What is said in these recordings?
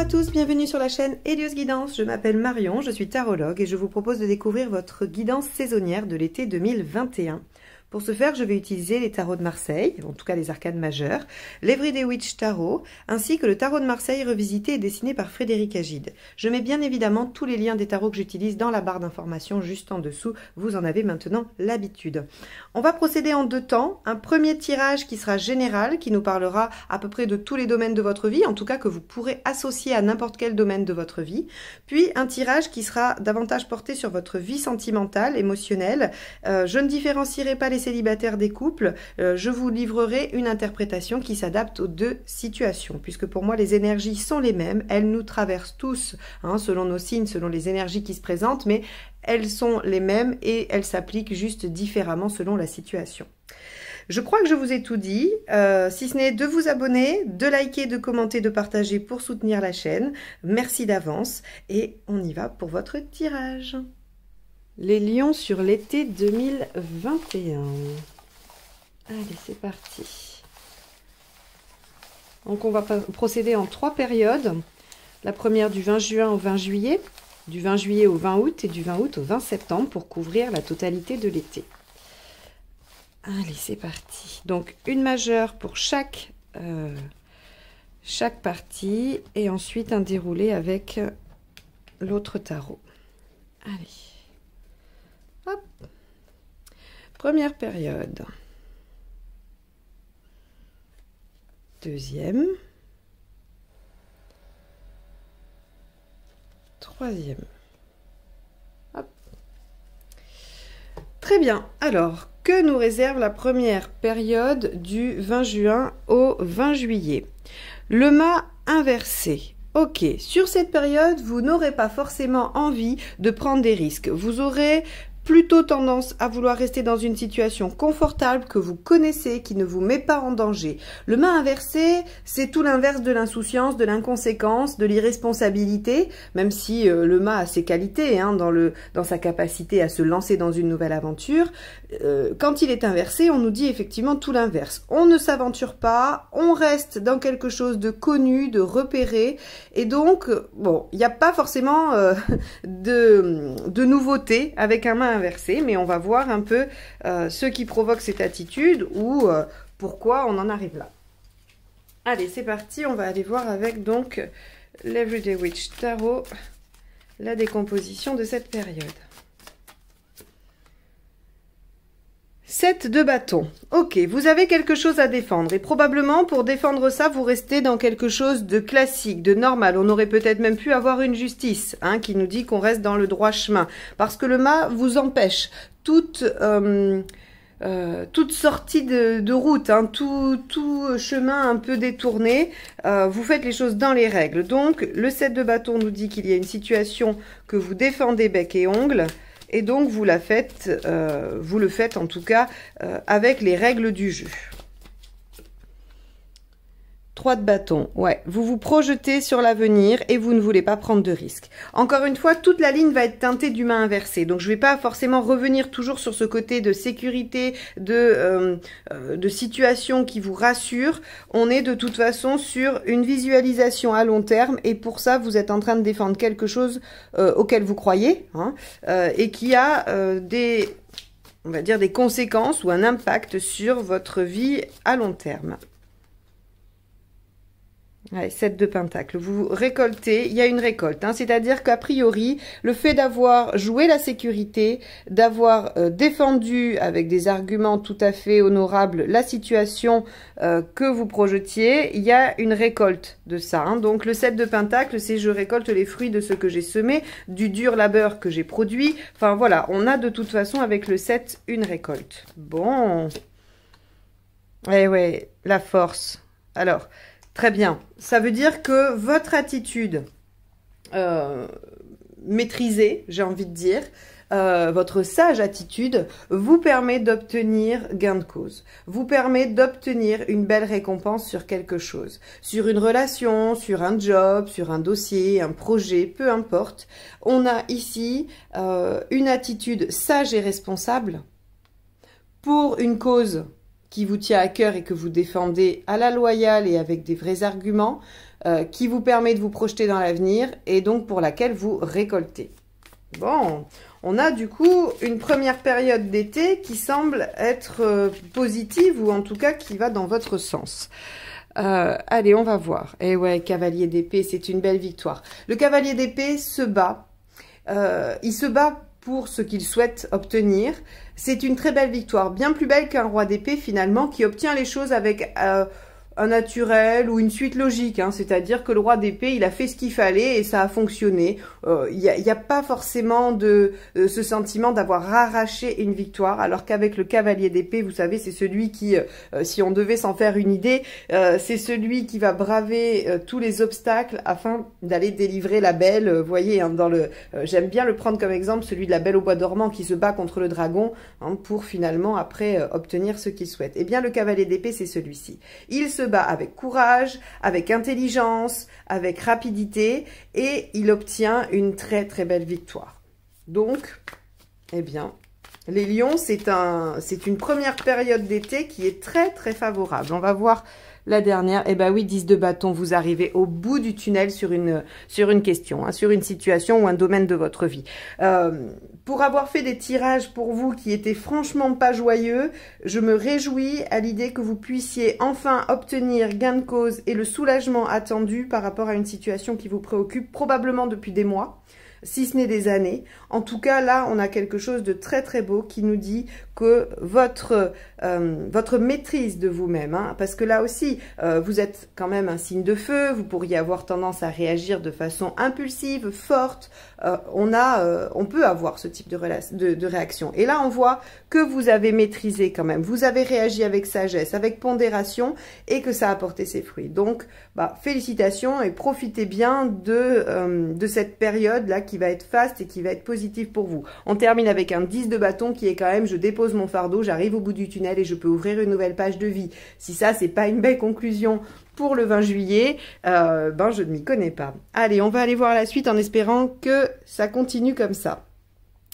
Bonjour à tous, bienvenue sur la chaîne Helios Guidance. Je m'appelle Marion, je suis tarologue et je vous propose de découvrir votre guidance saisonnière de l'été 2021. Pour ce faire, je vais utiliser les tarots de Marseille, en tout cas les arcades majeures, l'Everyday Witch Tarot, ainsi que le tarot de Marseille revisité et dessiné par Frédéric Agide. Je mets bien évidemment tous les liens des tarots que j'utilise dans la barre d'information juste en dessous. Vous en avez maintenant l'habitude. On va procéder en deux temps. Un premier tirage qui sera général, qui nous parlera à peu près de tous les domaines de votre vie, en tout cas que vous pourrez associer à n'importe quel domaine de votre vie. Puis un tirage qui sera davantage porté sur votre vie sentimentale, émotionnelle. Euh, je ne différencierai pas les célibataires des couples, euh, je vous livrerai une interprétation qui s'adapte aux deux situations, puisque pour moi les énergies sont les mêmes, elles nous traversent tous, hein, selon nos signes, selon les énergies qui se présentent, mais elles sont les mêmes et elles s'appliquent juste différemment selon la situation. Je crois que je vous ai tout dit. Euh, si ce n'est de vous abonner, de liker, de commenter, de partager pour soutenir la chaîne. Merci d'avance et on y va pour votre tirage. Les lions sur l'été 2021. Allez, c'est parti. Donc, on va procéder en trois périodes. La première du 20 juin au 20 juillet, du 20 juillet au 20 août et du 20 août au 20 septembre pour couvrir la totalité de l'été. Allez, c'est parti. Donc, une majeure pour chaque, euh, chaque partie et ensuite un déroulé avec l'autre tarot. Allez. Première période. Deuxième. Troisième. Hop. Très bien. Alors, que nous réserve la première période du 20 juin au 20 juillet Le mât inversé. Ok, sur cette période, vous n'aurez pas forcément envie de prendre des risques. Vous aurez plutôt tendance à vouloir rester dans une situation confortable que vous connaissez, qui ne vous met pas en danger. Le mât inversé, c'est tout l'inverse de l'insouciance, de l'inconséquence, de l'irresponsabilité, même si euh, le mât a ses qualités hein, dans, le, dans sa capacité à se lancer dans une nouvelle aventure. Euh, quand il est inversé, on nous dit effectivement tout l'inverse. On ne s'aventure pas, on reste dans quelque chose de connu, de repéré, et donc, bon, il n'y a pas forcément euh, de, de nouveauté avec un main mais on va voir un peu euh, ce qui provoque cette attitude ou euh, pourquoi on en arrive là. Allez, c'est parti, on va aller voir avec donc l'Everyday Witch Tarot la décomposition de cette période. 7 de bâton. Ok, vous avez quelque chose à défendre et probablement pour défendre ça, vous restez dans quelque chose de classique, de normal. On aurait peut-être même pu avoir une justice hein, qui nous dit qu'on reste dans le droit chemin parce que le mât vous empêche toute... Euh, euh, toute sortie de, route, hein, tout, tout, chemin un peu détourné, euh, vous faites les choses dans les règles. Donc, le 7 de bâton nous dit qu'il y a une situation que vous défendez bec et ongle. Et donc, vous, la faites, euh, vous le faites en tout cas euh, avec les règles du jeu. Trois de bâton, ouais. Vous vous projetez sur l'avenir et vous ne voulez pas prendre de risques. Encore une fois, toute la ligne va être teintée d'humain inversé. Donc, je ne vais pas forcément revenir toujours sur ce côté de sécurité, euh, euh, de, situation qui vous rassure. On est de toute façon sur une visualisation à long terme et pour ça, vous êtes en train de défendre quelque chose euh, auquel vous croyez hein, et qui a des on va dire des conséquences ou un impact sur votre vie à long terme. 7 de pentacle. Vous récoltez, il y a une récolte. Hein. C'est-à-dire qu'a priori, le fait d'avoir joué la sécurité, d'avoir euh, défendu avec des arguments tout à fait honorables la situation euh, que vous projetiez, il y a une récolte de ça. Hein. Donc le 7 de pentacle, c'est je récolte les fruits de ce que j'ai semé, du dur labeur que j'ai produit. Enfin voilà, on a de toute façon avec le 7 une récolte. Bon. Eh ouais, la force. Alors, Très bien. Ça veut dire que votre attitude euh, maîtrisée, j'ai envie de dire, euh, votre sage attitude vous permet d'obtenir gain de cause, vous permet d'obtenir une belle récompense sur quelque chose, sur une relation, sur un job, sur un dossier, un projet, peu importe. On a ici euh, une attitude sage et responsable pour une cause qui vous tient à cœur et que vous défendez à la loyale et avec des vrais arguments, euh, qui vous permet de vous projeter dans l'avenir et donc pour laquelle vous récoltez. Bon, on a du coup une première période d'été qui semble être euh, positive ou en tout cas qui va dans votre sens. Euh, allez, on va voir. Eh ouais, cavalier d'épée, c'est une belle victoire. Le cavalier d'épée se bat. il se bat ce qu'il souhaite obtenir. C'est une très belle victoire, bien plus belle qu'un roi d'épée finalement qui obtient les choses avec... Euh, un naturel ou une suite logique, hein. c'est-à-dire que le roi d'épée, il a fait ce qu'il fallait et ça a fonctionné. Euh, il n'y a, pas forcément de, euh, ce sentiment d'avoir arraché une victoire, alors qu'avec le cavalier d'épée, vous savez, c'est celui qui, euh, si on devait s'en faire une idée, c'est celui qui va braver tous les obstacles afin d'aller délivrer la belle. voyez, hein, dans le, j'aime bien le prendre comme exemple, celui de la belle au bois dormant qui se bat contre le dragon hein, pour finalement après obtenir ce qu'il souhaite. Eh bien, le cavalier d'épée, c'est celui-ci. Il se avec courage, avec intelligence, avec rapidité et il obtient une très très belle victoire. Donc, eh bien, les lions, c'est un, une première période d'été qui est très très favorable. On va voir la dernière, eh ben oui, 10 de bâton, vous arrivez au bout du tunnel sur une, sur une question, hein, sur une situation ou un domaine de votre vie. Euh, pour avoir fait des tirages pour vous qui étaient franchement pas joyeux, je me réjouis à l'idée que vous puissiez enfin obtenir gain de cause et le soulagement attendu par rapport à une situation qui vous préoccupe probablement depuis des mois si ce n'est des années. En tout cas, là, on a quelque chose de très très beau qui nous dit que votre, euh, votre maîtrise de vous-même, hein, parce que là aussi, euh, vous êtes quand même un signe de feu, vous pourriez avoir tendance à réagir de façon impulsive, forte, euh, on, a, on peut avoir ce type de, de, de réaction. Et là, on voit que vous avez maîtrisé quand même, vous avez réagi avec sagesse, avec pondération, et que ça a porté ses fruits. Donc, bah, félicitations et profitez bien de, de cette période-là qui va être faste et qui va être positif pour vous. On termine avec un 10 de bâton qui est quand même je dépose mon fardeau, j'arrive au bout du tunnel et je peux ouvrir une nouvelle page de vie. Si ça, c'est pas une belle conclusion pour le 20 juillet, euh, ben je ne m'y connais pas. Allez, on va aller voir la suite en espérant que ça continue comme ça.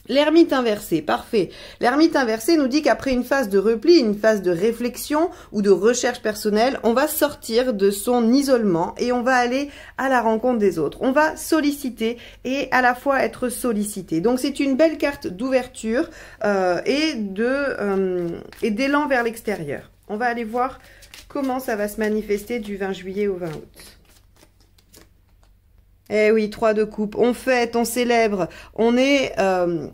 L'ermite inversée, parfait. L'ermite inversée nous dit qu'après une phase de repli, une phase de réflexion ou de recherche personnelle, on va sortir de son isolement et on va aller à la rencontre des autres. On va solliciter et à la fois être sollicité. Donc c'est une belle carte d'ouverture euh, et de euh, et d'élan vers l'extérieur. On va aller voir comment ça va se manifester du 20 juillet au 20 août. Eh oui, trois de coupe. On fête, on célèbre. On est euh,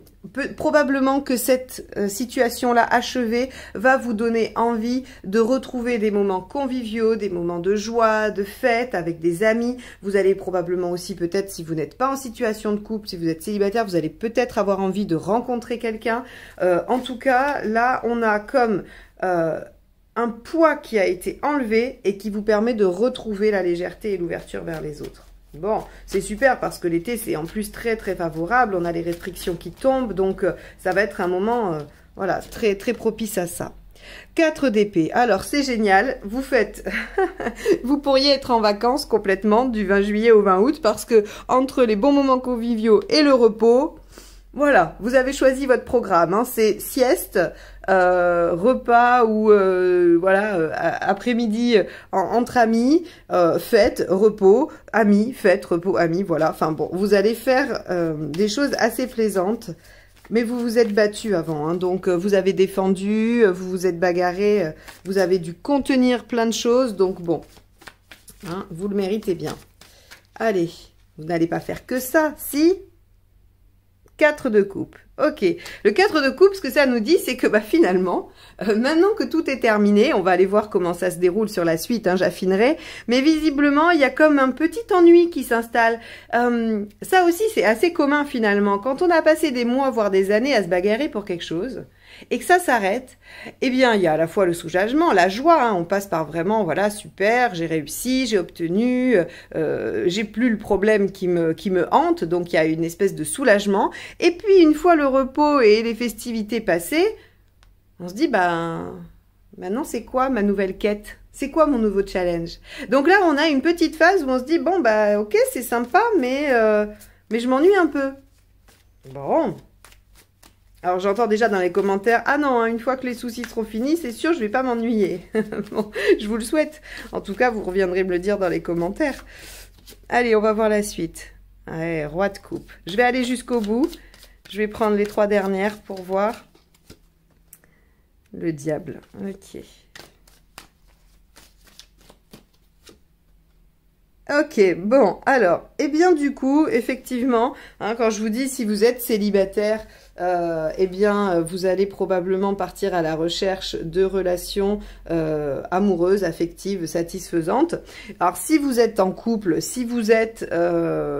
probablement que cette euh, situation-là achevée va vous donner envie de retrouver des moments conviviaux, des moments de joie, de fête avec des amis. Vous allez probablement aussi peut-être, si vous n'êtes pas en situation de couple, si vous êtes célibataire, vous allez peut-être avoir envie de rencontrer quelqu'un. Euh, en tout cas, là, on a comme un poids qui a été enlevé et qui vous permet de retrouver la légèreté et l'ouverture vers les autres. Bon, c'est super parce que l'été, c'est en plus très très favorable. On a les restrictions qui tombent, donc euh, ça va être un moment euh, voilà, très très propice à ça. 4 d'épée. Alors, c'est génial. Vous faites, vous pourriez être en vacances complètement du 20 juillet au 20 août parce que entre les bons moments conviviaux et le repos, voilà, vous avez choisi votre programme. Hein. C'est sieste, euh, repas ou euh, voilà euh, après-midi entre amis, fête, repos, amis, fête, repos, amis, voilà. Enfin bon, vous allez faire des choses assez plaisantes. Mais vous vous êtes battu avant, hein. donc vous avez défendu, vous vous êtes bagarré, vous avez dû contenir plein de choses, donc bon, hein, vous le méritez bien. Allez, vous n'allez pas faire que ça, si 4 de coupe. Ok, le 4 de coupe, ce que ça nous dit, c'est que bah, finalement, euh, maintenant que tout est terminé, on va aller voir comment ça se déroule sur la suite, hein, j'affinerai, mais visiblement, il y a comme un petit ennui qui s'installe. Hum, ça aussi, c'est assez commun finalement. Quand on a passé des mois, voire des années à se bagarrer pour quelque chose, et que ça s'arrête, eh bien, il y a à la fois le soulagement, la joie. Hein. on passe par vraiment, voilà, super, j'ai réussi, j'ai obtenu, euh, j'ai plus le problème qui me, qui me hante. Donc, il y a une espèce de soulagement. Et puis, une fois le repos et les festivités passées, on se dit, ben, maintenant, c'est quoi ma nouvelle quête c'est quoi mon nouveau challenge Donc là, on a une petite phase où on se dit bon bah ok, c'est sympa, mais euh, mais je m'ennuie un peu. Bon, alors j'entends déjà dans les commentaires, ah non, hein, une fois que les soucis seront finis, c'est sûr, je vais pas m'ennuyer. bon, je vous le souhaite. En tout cas, vous reviendrez me le dire dans les commentaires. Allez, on va voir la suite. Allez, roi de coupe. Je vais aller jusqu'au bout. Je vais prendre les trois dernières pour voir. Le diable. Ok. Ok, bon, alors, eh bien du coup, effectivement, hein, quand je vous dis si vous êtes célibataire, euh, eh bien, euh, vous allez probablement partir à la recherche de relations euh, amoureuses, affectives, satisfaisantes. Alors, si vous êtes en couple, si vous êtes,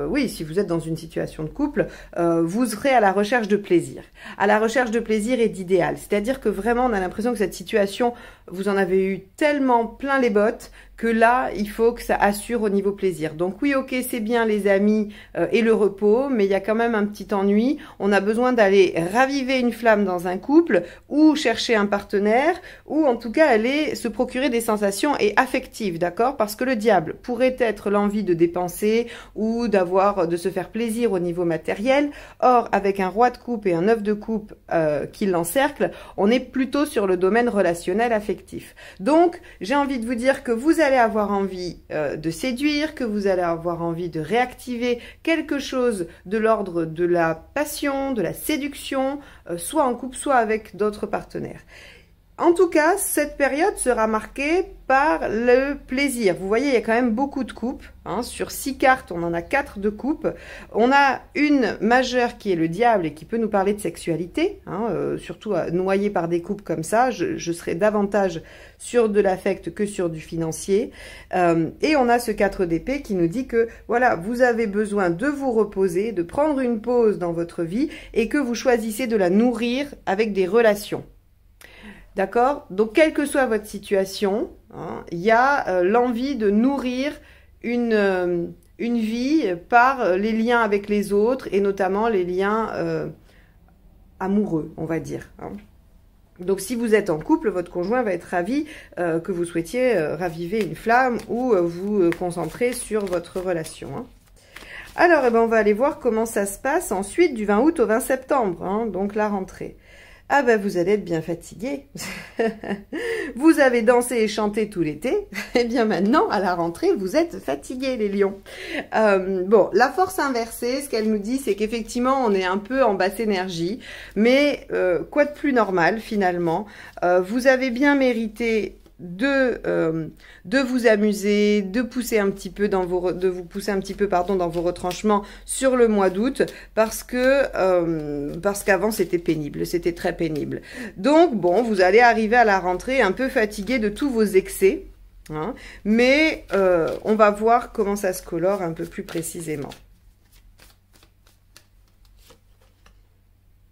oui, si vous êtes dans une situation de couple, vous serez à la recherche de plaisir, à la recherche de plaisir et d'idéal. C'est-à-dire que vraiment, on a l'impression que cette situation, vous en avez eu tellement plein les bottes que là, il faut que ça assure au niveau plaisir. Donc oui, ok, c'est bien les amis euh, et le repos, mais il y a quand même un petit ennui. On a besoin d'aller raviver une flamme dans un couple ou chercher un partenaire ou en tout cas aller se procurer des sensations et affectives, d'accord Parce que le diable pourrait être l'envie de dépenser ou d'avoir de se faire plaisir au niveau matériel. Or, avec un roi de coupe et un œuf de coupe euh, qui l'encercle, on est plutôt sur le domaine relationnel affectif. Donc, j'ai envie de vous dire que vous allez avoir envie euh, de séduire, que vous allez avoir envie de réactiver quelque chose de l'ordre de la passion, de la séduction, euh, soit en couple, soit avec d'autres partenaires. En tout cas, cette période sera marquée par le plaisir. Vous voyez, il y a quand même beaucoup de coupes. Hein. Sur six cartes, on en a quatre de coupes. On a une majeure qui est le diable et qui peut nous parler de sexualité. Hein, euh, surtout noyé par des coupes comme ça, je, serai davantage sur de l'affect que sur du financier. Euh, et on a ce 4 d'épée qui nous dit que voilà, vous avez besoin de vous reposer, de prendre une pause dans votre vie et que vous choisissez de la nourrir avec des relations. D'accord Donc, quelle que soit votre situation, hein, il y a euh, l'envie de nourrir une, euh, vie par euh, les liens avec les autres et notamment les liens amoureux, on va dire. Hein. Donc, si vous êtes en couple, votre conjoint va être ravi que vous souhaitiez raviver une flamme ou vous concentrer sur votre relation. Hein. Alors, eh ben, on va aller voir comment ça se passe ensuite du 20 août au 20 septembre, donc la rentrée. Ah ben vous allez être bien fatigué. vous avez dansé et chanté tout l'été. Eh bien maintenant, à la rentrée, vous êtes fatigué les lions. Euh, bon, la force inversée, ce qu'elle nous dit, c'est qu'effectivement, on est un peu en basse énergie. Mais euh, quoi de plus normal finalement euh, Vous avez bien mérité de, euh, de vous amuser, de pousser un petit peu dans vos de vous pousser un petit peu pardon dans vos retranchements sur le mois d'août parce que euh, parce qu'avant c'était pénible, c'était très pénible. Donc bon, vous allez arriver à la rentrée un peu fatigué de tous vos excès, hein, mais euh, on va voir comment ça se colore un peu plus précisément.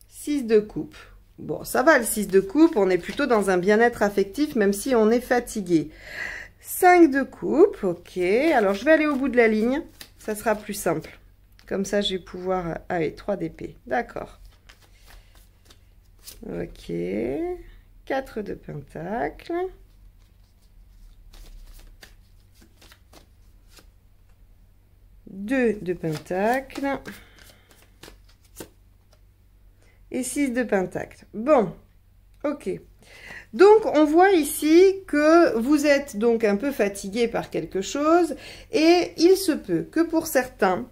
6 de coupe. Bon, ça va, le 6 de coupe, on est plutôt dans un bien-être affectif, même si on est fatigué. 5 de coupe, ok. Alors, je vais aller au bout de la ligne, ça sera plus simple. Comme ça, je vais pouvoir... Ah 3 d'épée, d'accord. Ok. 4 de pentacle. 2 de pentacle et 6 de pentacle. Bon, ok. Donc, on voit ici que vous êtes donc un peu fatigué par quelque chose et il se peut que pour certains,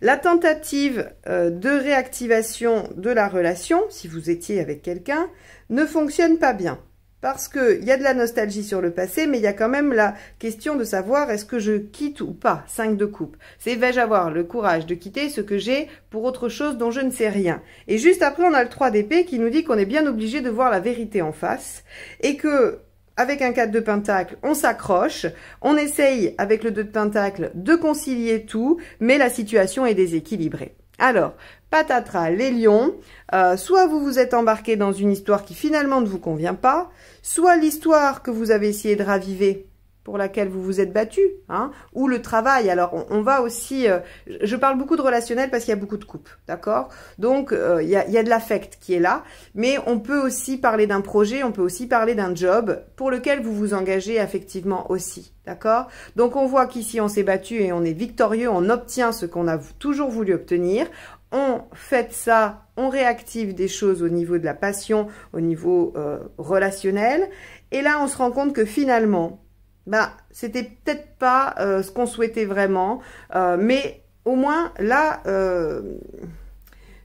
la tentative euh, de réactivation de la relation, si vous étiez avec quelqu'un, ne fonctionne pas bien parce qu'il y a de la nostalgie sur le passé, mais il y a quand même la question de savoir est-ce que je quitte ou pas 5 de coupe. C'est vais-je avoir le courage de quitter ce que j'ai pour autre chose dont je ne sais rien. Et juste après, on a le 3 d'épée qui nous dit qu'on est bien obligé de voir la vérité en face et que avec un 4 de pentacle, on s'accroche, on essaye avec le 2 de pentacle de concilier tout, mais la situation est déséquilibrée. Alors, patatras, les lions, euh, soit vous vous êtes embarqué dans une histoire qui finalement ne vous convient pas, soit l'histoire que vous avez essayé de raviver pour laquelle vous vous êtes battu, hein, ou le travail. Alors, on, va aussi... Euh, je parle beaucoup de relationnel parce qu'il y a beaucoup de coupes, d'accord Donc, euh, il y, a, de l'affect qui est là, mais on peut aussi parler d'un projet, on peut aussi parler d'un job pour lequel vous vous engagez affectivement aussi, d'accord Donc, on voit qu'ici, on s'est battu et on est victorieux, on obtient ce qu'on a toujours voulu obtenir on fait ça, on réactive des choses au niveau de la passion, au niveau euh, relationnel. Et là, on se rend compte que finalement, bah, c'était peut-être pas euh, ce qu'on souhaitait vraiment. Euh, mais au moins, là,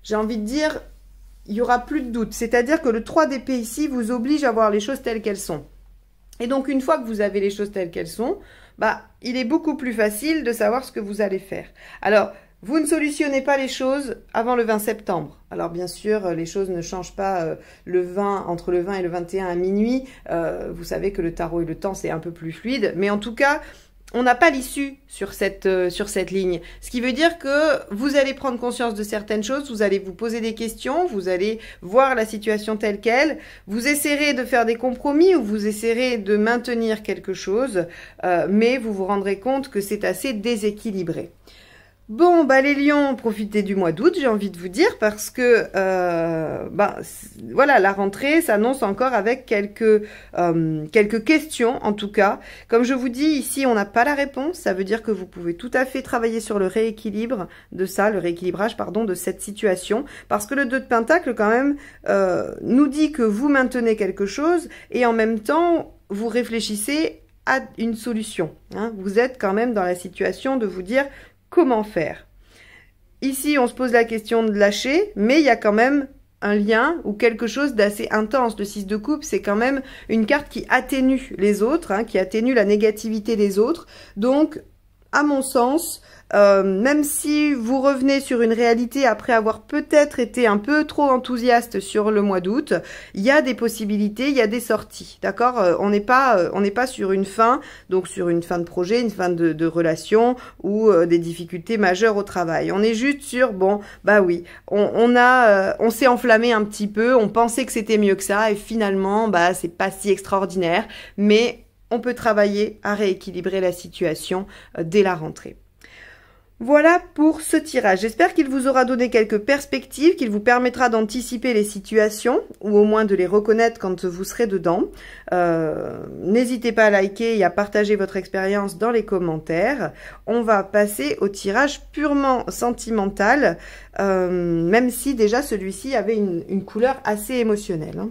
j'ai envie de dire, il y aura plus de doute. C'est-à-dire que le 3DP ici vous oblige à voir les choses telles qu'elles sont. Et donc, une fois que vous avez les choses telles qu'elles sont, bah, il est beaucoup plus facile de savoir ce que vous allez faire. Alors, vous ne solutionnez pas les choses avant le 20 septembre. Alors bien sûr, euh, les choses ne changent pas euh, le 20, entre le 20 et le 21 à minuit. Euh, vous savez que le tarot et le temps, c'est un peu plus fluide. Mais en tout cas, on n'a pas l'issue sur cette, sur cette ligne. Ce qui veut dire que vous allez prendre conscience de certaines choses, vous allez vous poser des questions, vous allez voir la situation telle qu'elle, vous essaierez de faire des compromis ou vous essaierez de maintenir quelque chose, mais vous vous rendrez compte que c'est assez déséquilibré. Bon, bah les lions, profitez du mois d'août, j'ai envie de vous dire, parce que euh, bah, voilà, la rentrée s'annonce encore avec quelques, euh, quelques questions, en tout cas. Comme je vous dis, ici, on n'a pas la réponse. Ça veut dire que vous pouvez tout à fait travailler sur le rééquilibre de ça, le rééquilibrage, pardon, de cette situation. Parce que le 2 de Pentacle, quand même, euh, nous dit que vous maintenez quelque chose et en même temps, vous réfléchissez à une solution. Hein. Vous êtes quand même dans la situation de vous dire comment faire Ici, on se pose la question de lâcher, mais il y a quand même un lien ou quelque chose d'assez intense. Le 6 de coupe, c'est quand même une carte qui atténue les autres, hein, qui atténue la négativité des autres. Donc, à mon sens, euh, même si vous revenez sur une réalité après avoir peut-être été un peu trop enthousiaste sur le mois d'août, il y a des possibilités, il y a des sorties, d'accord euh, On n'est pas, euh, on n'est pas sur une fin, donc sur une fin de projet, une fin de, relation ou euh, des difficultés majeures au travail. On est juste sur bon, bah oui, on, on a, on s'est enflammé un petit peu, on pensait que c'était mieux que ça et finalement, bah c'est pas si extraordinaire, mais on peut travailler à rééquilibrer la situation dès la rentrée. Voilà pour ce tirage. J'espère qu'il vous aura donné quelques perspectives, qu'il vous permettra d'anticiper les situations ou au moins de les reconnaître quand vous serez dedans. Euh, n'hésitez pas à liker et à partager votre expérience dans les commentaires. On va passer au tirage purement sentimental, euh, même si déjà celui-ci avait une, couleur assez émotionnelle. Hein.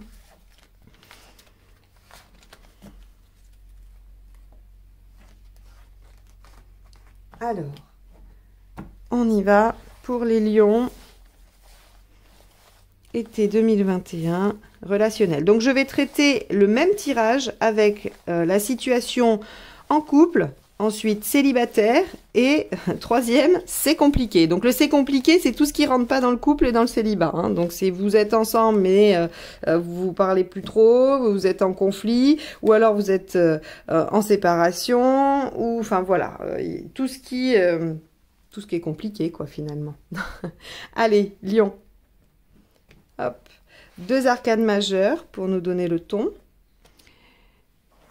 Alors... On y va pour les lions. Été 2021, relationnel. Donc je vais traiter le même tirage avec euh, la situation en couple, ensuite célibataire et euh, troisième, c'est compliqué. Donc le c'est compliqué, c'est tout ce qui rentre pas dans le couple et dans le célibat. Hein. Donc c'est vous êtes ensemble mais euh, vous parlez plus trop, vous êtes en conflit ou alors vous êtes en séparation ou enfin voilà, tout ce qui ce qui est compliqué, quoi, finalement. Allez, lion. Hop. Deux arcades majeures pour nous donner le ton.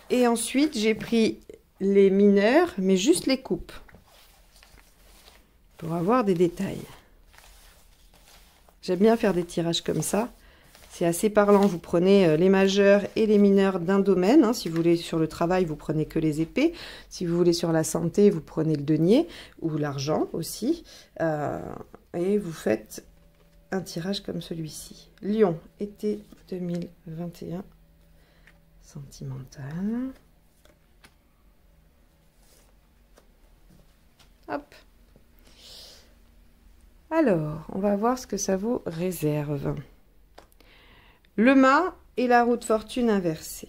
Et ensuite, j'ai pris les mineurs, mais juste les coupes. Pour avoir des détails. J'aime bien faire des tirages comme ça. C'est assez parlant, vous prenez euh, les majeurs et les mineurs d'un domaine. Hein. Si vous voulez sur le travail, vous prenez que les épées. Si vous voulez sur la santé, vous prenez le denier ou l'argent aussi. Euh, et vous faites un tirage comme celui-ci. Lyon, été 2021, sentimental. Hop. Alors, on va voir ce que ça vous réserve. Le mât et la roue de fortune inversée.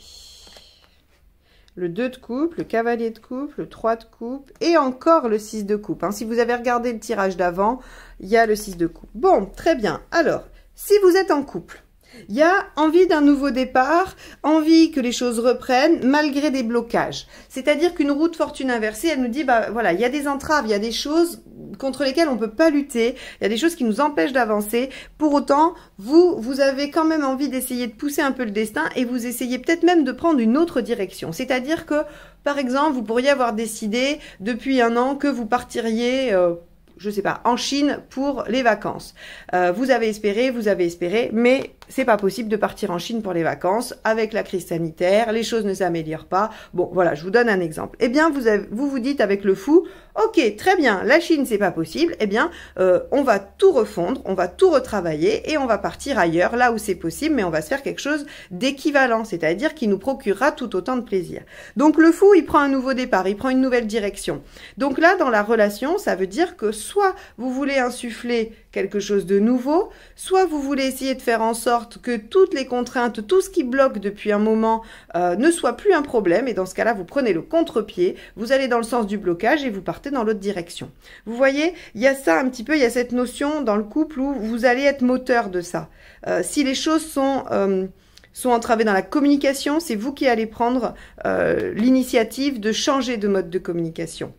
Le 2 de coupe, le cavalier de coupe, le 3 de coupe et encore le 6 de coupe. Hein, si vous avez regardé le tirage d'avant, il y a le 6 de coupe. Bon, très bien. Alors, si vous êtes en couple, il y a envie d'un nouveau départ, envie que les choses reprennent malgré des blocages. C'est-à-dire qu'une route fortune inversée, elle nous dit, bah voilà, il y a des entraves, il y a des choses contre lesquelles on peut pas lutter, il y a des choses qui nous empêchent d'avancer. Pour autant, vous, vous avez quand même envie d'essayer de pousser un peu le destin et vous essayez peut-être même de prendre une autre direction. C'est-à-dire que, par exemple, vous pourriez avoir décidé depuis un an que vous partiriez euh, je sais pas, en Chine pour les vacances. Euh, vous avez espéré, vous avez espéré, mais c'est pas possible de partir en Chine pour les vacances avec la crise sanitaire, les choses ne s'améliorent pas. Bon, voilà, je vous donne un exemple. Eh bien, vous avez, vous, vous dites avec le fou, ok, très bien, la Chine c'est pas possible. Eh bien, euh, on va tout refondre, on va tout retravailler et on va partir ailleurs, là où c'est possible, mais on va se faire quelque chose d'équivalent, c'est-à-dire qui nous procurera tout autant de plaisir. Donc le fou, il prend un nouveau départ, il prend une nouvelle direction. Donc là, dans la relation, ça veut dire que soit vous voulez insuffler quelque chose de nouveau, soit vous voulez essayer de faire en sorte que toutes les contraintes, tout ce qui bloque depuis un moment euh, ne soit plus un problème, et dans ce cas-là, vous prenez le contre-pied, vous allez dans le sens du blocage et vous partez dans l'autre direction. Vous voyez, il y a ça un petit peu, il y a cette notion dans le couple où vous allez être moteur de ça. Euh, si les choses euh, sont... entravées dans la communication, c'est vous qui allez prendre l'initiative de changer de mode de communication.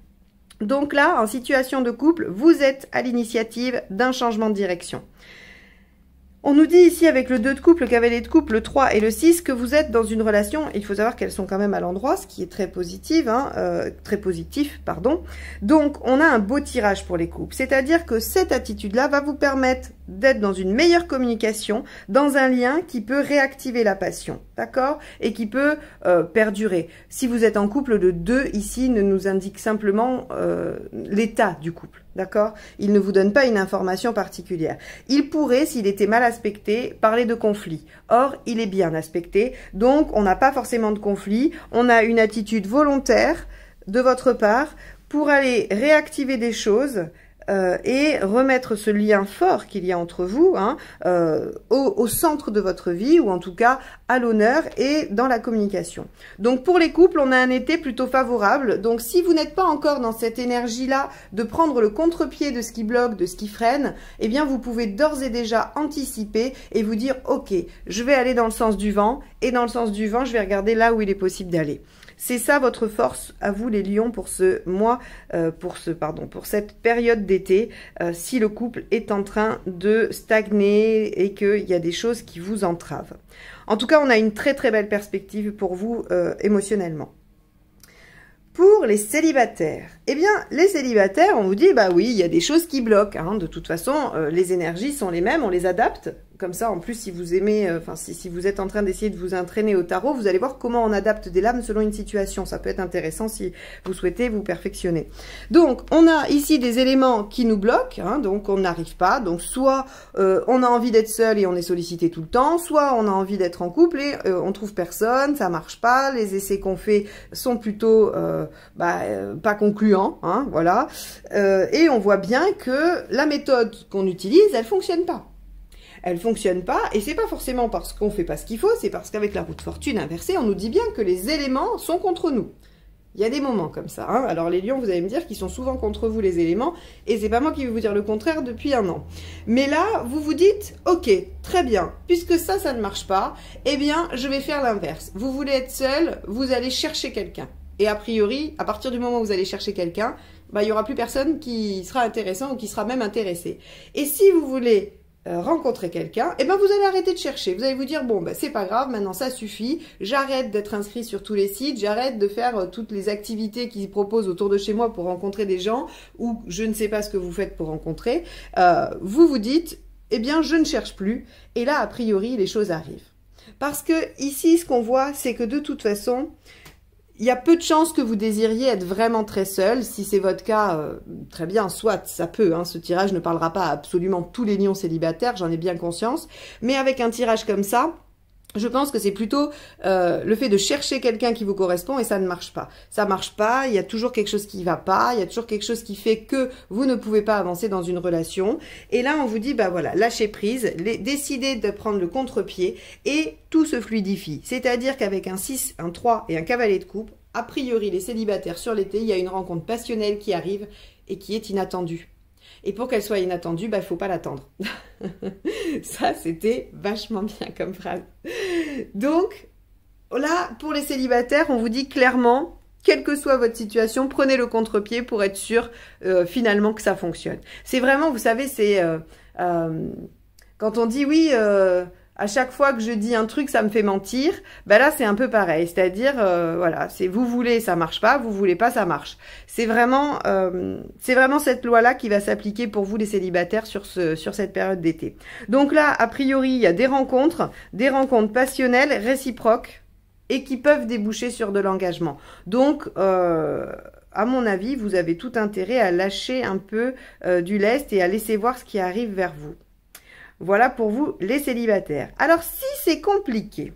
Donc là, en situation de couple, vous êtes à l'initiative d'un changement de direction. On nous dit ici avec le 2 de couple, le cavalier de couple, le 3 et le 6 que vous êtes dans une relation, il faut savoir qu'elles sont quand même à l'endroit, ce qui est très positif, hein, euh, très positif, pardon. Donc on a un beau tirage pour les couples, c'est-à-dire que cette attitude-là va vous permettre d'être dans une meilleure communication, dans un lien qui peut réactiver la passion, d'accord Et qui peut euh, perdurer. Si vous êtes en couple, de deux, ici ne nous indique simplement euh, l'état du couple, d'accord Il ne vous donne pas une information particulière. Il pourrait, s'il était mal aspecté, parler de conflit. Or, il est bien aspecté, donc on n'a pas forcément de conflit, on a une attitude volontaire de votre part pour aller réactiver des choses euh, et remettre ce lien fort qu'il y a entre vous hein, euh, au, au, centre de votre vie ou en tout cas à l'honneur et dans la communication. Donc pour les couples, on a un été plutôt favorable. Donc si vous n'êtes pas encore dans cette énergie-là de prendre le contre-pied de ce qui bloque, de ce qui freine, eh bien vous pouvez d'ores et déjà anticiper et vous dire ok, je vais aller dans le sens du vent et dans le sens du vent, je vais regarder là où il est possible d'aller. C'est ça votre force à vous les lions pour ce mois, euh, pour ce pardon, pour cette période d'été. Euh, si le couple est en train de stagner et qu'il y a des choses qui vous entravent. En tout cas, on a une très très belle perspective pour vous euh, émotionnellement pour les célibataires Eh bien, les célibataires, on vous dit, bah oui, il y a des choses qui bloquent. Hein. De toute façon, les énergies sont les mêmes, on les adapte comme ça, en plus, si vous aimez, euh, enfin, si, si, vous êtes en train d'essayer de vous entraîner au tarot, vous allez voir comment on adapte des lames selon une situation. Ça peut être intéressant si vous souhaitez vous perfectionner. Donc, on a ici des éléments qui nous bloquent, hein, donc on n'arrive pas. Donc, soit euh, on a envie d'être seul et on est sollicité tout le temps, soit on a envie d'être en couple et euh, on trouve personne, ça marche pas. Les essais qu'on fait sont plutôt euh, bah, pas concluants, hein, voilà. et on voit bien que la méthode qu'on utilise, elle fonctionne pas elle fonctionne pas. Et c'est pas forcément parce qu'on fait pas ce qu'il faut, c'est parce qu'avec la route fortune inversée, on nous dit bien que les éléments sont contre nous. Il y a des moments comme ça. Hein. Alors les lions, vous allez me dire qu'ils sont souvent contre vous les éléments, et c'est pas moi qui vais vous dire le contraire depuis un an. Mais là, vous vous dites, ok, très bien, puisque ça, ça ne marche pas, eh bien, je vais faire l'inverse. Vous voulez être seul, vous allez chercher quelqu'un. Et a priori, à partir du moment où vous allez chercher quelqu'un, bah, il n'y aura plus personne qui sera intéressant ou qui sera même intéressé. Et si vous voulez euh, rencontrer quelqu'un, et eh bien, vous allez arrêter de chercher. Vous allez vous dire bon ben c'est pas grave, maintenant ça suffit, j'arrête d'être inscrit sur tous les sites, j'arrête de faire euh, toutes les activités qu'ils proposent autour de chez moi pour rencontrer des gens ou je ne sais pas ce que vous faites pour rencontrer. Euh, vous vous dites eh bien je ne cherche plus et là a priori les choses arrivent. Parce que ici ce qu'on voit c'est que de toute façon il y a peu de chances que vous désiriez être vraiment très seul. Si c'est votre cas, euh, très bien, soit, ça peut. Hein, ce tirage ne parlera pas à absolument tous les lions célibataires, j'en ai bien conscience. Mais avec un tirage comme ça, je pense que c'est plutôt euh, le fait de chercher quelqu'un qui vous correspond et ça ne marche pas. Ça marche pas, il y a toujours quelque chose qui va pas, il y a toujours quelque chose qui fait que vous ne pouvez pas avancer dans une relation. Et là, on vous dit, bah voilà, lâchez prise, décidez de prendre le contre-pied et tout se fluidifie. C'est-à-dire qu'avec un 6, un 3 et un cavalier de coupe, a priori les célibataires sur l'été, il y a une rencontre passionnelle qui arrive et qui est inattendue. Et pour qu'elle soit inattendue, il bah, ne faut pas l'attendre. ça, c'était vachement bien comme phrase. Donc, là, pour les célibataires, on vous dit clairement, quelle que soit votre situation, prenez le contre-pied pour être sûr euh, finalement que ça fonctionne. C'est vraiment, vous savez, c'est... Euh, euh, quand on dit oui, à chaque fois que je dis un truc, ça me fait mentir. Ben là, c'est un peu pareil. C'est-à-dire, euh, voilà, c'est vous voulez, ça marche pas, vous voulez pas, ça marche. C'est vraiment, euh, c'est vraiment cette loi-là qui va s'appliquer pour vous les célibataires sur ce, sur cette période d'été. Donc là, a priori, il y a des rencontres, des rencontres passionnelles, réciproques et qui peuvent déboucher sur de l'engagement. Donc euh, à mon avis, vous avez tout intérêt à lâcher un peu du lest et à laisser voir ce qui arrive vers vous. Voilà pour vous les célibataires. Alors si c'est compliqué,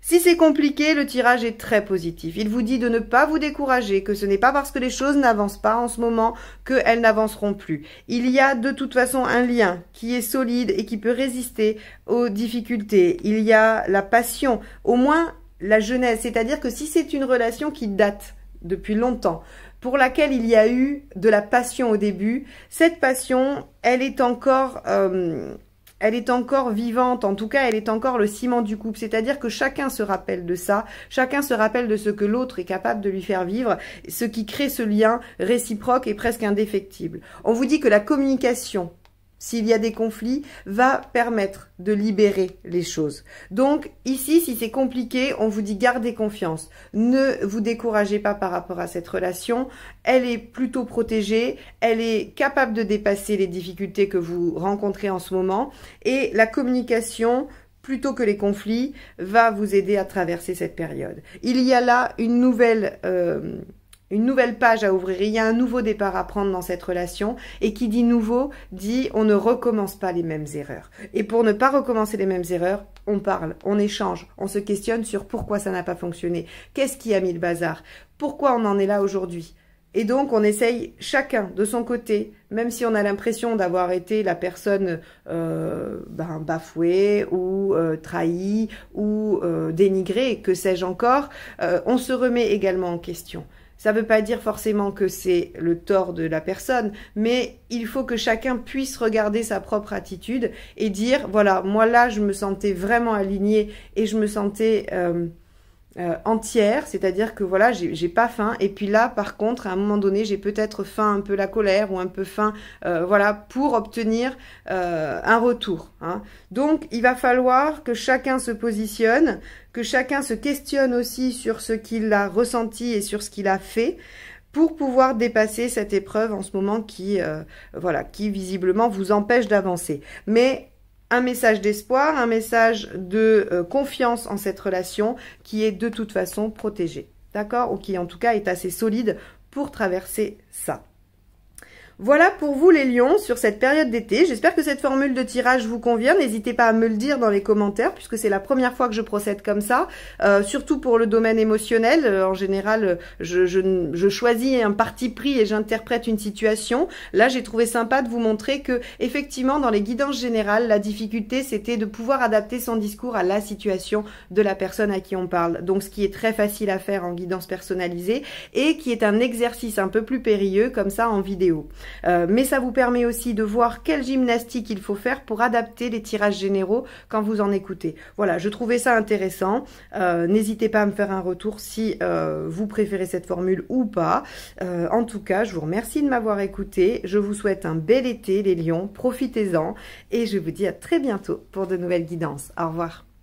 si c'est compliqué, le tirage est très positif. Il vous dit de ne pas vous décourager, que ce n'est pas parce que les choses n'avancent pas en ce moment qu'elles n'avanceront plus. Il y a de toute façon un lien qui est solide et qui peut résister aux difficultés. Il y a la passion, au moins la jeunesse, c'est-à-dire que si c'est une relation qui date depuis longtemps, pour laquelle il y a eu de la passion au début. Cette passion, elle est encore... Euh, elle est encore vivante, en tout cas, elle est encore le ciment du couple. C'est-à-dire que chacun se rappelle de ça, chacun se rappelle de ce que l'autre est capable de lui faire vivre, ce qui crée ce lien réciproque et presque indéfectible. On vous dit que la communication s'il y a des conflits, va permettre de libérer les choses. Donc ici, si c'est compliqué, on vous dit gardez confiance. Ne vous découragez pas par rapport à cette relation. Elle est plutôt protégée, elle est capable de dépasser les difficultés que vous rencontrez en ce moment. Et la communication, plutôt que les conflits, va vous aider à traverser cette période. Il y a là une nouvelle... Euh, une nouvelle page à ouvrir, il y a un nouveau départ à prendre dans cette relation, et qui dit nouveau, dit on ne recommence pas les mêmes erreurs. Et pour ne pas recommencer les mêmes erreurs, on parle, on échange, on se questionne sur pourquoi ça n'a pas fonctionné, qu'est-ce qui a mis le bazar, pourquoi on en est là aujourd'hui. Et donc, on essaye chacun de son côté, même si on a l'impression d'avoir été la personne euh, ben, bafouée ou euh, trahie ou euh, dénigrée, que sais-je encore, on se remet également en question. Ça ne veut pas dire forcément que c'est le tort de la personne, mais il faut que chacun puisse regarder sa propre attitude et dire, voilà, moi là, je me sentais vraiment alignée et je me sentais... Euh, euh, entière, c'est-à-dire que voilà, j'ai pas faim. Et puis là, par contre, à un moment donné, j'ai peut-être faim un peu la colère ou un peu faim, euh, voilà, pour obtenir euh, un retour. Hein. Donc, il va falloir que chacun se positionne, que chacun se questionne aussi sur ce qu'il a ressenti et sur ce qu'il a fait pour pouvoir dépasser cette épreuve en ce moment qui, voilà, qui visiblement vous empêche d'avancer. Mais un message d'espoir, un message de euh, confiance en cette relation qui est de toute façon protégée, d'accord Ou qui en tout cas est assez solide pour traverser ça. Voilà pour vous les lions sur cette période d'été. J'espère que cette formule de tirage vous convient. N'hésitez pas à me le dire dans les commentaires puisque c'est la première fois que je procède comme ça. Euh, surtout pour le domaine émotionnel. Euh, en général, je, je choisis un parti pris et j'interprète une situation. Là, j'ai trouvé sympa de vous montrer que effectivement, dans les guidances générales, la difficulté, c'était de pouvoir adapter son discours à la situation de la personne à qui on parle. Donc, ce qui est très facile à faire en guidance personnalisée et qui est un exercice un peu plus périlleux comme ça en vidéo. Euh, mais ça vous permet aussi de voir quelle gymnastique il faut faire pour adapter les tirages généraux quand vous en écoutez. Voilà, je trouvais ça intéressant. Euh, n'hésitez pas à me faire un retour si euh, vous préférez cette formule ou pas. en tout cas, je vous remercie de m'avoir écouté. Je vous souhaite un bel été les lions. Profitez-en et je vous dis à très bientôt pour de nouvelles guidances. Au revoir.